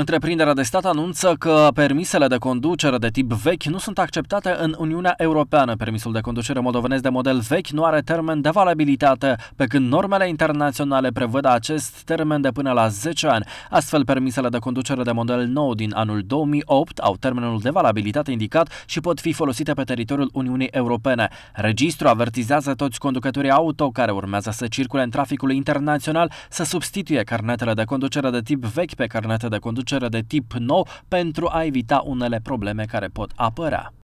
Întreprinderea de stat anunță că permisele de conducere de tip vechi nu sunt acceptate în Uniunea Europeană. Permisul de conducere moldovenesc de model vechi nu are termen de valabilitate, pe când normele internaționale prevăd acest termen de până la 10 ani. Astfel, permisele de conducere de model nou din anul 2008 au termenul de valabilitate indicat și pot fi folosite pe teritoriul Uniunii Europene. Registru avertizează toți conducătorii auto care urmează să circule în traficul internațional să substituie carnetele de conducere de tip vechi pe carnete de conducere conducere de tip nou pentru a evita unele probleme care pot apărea.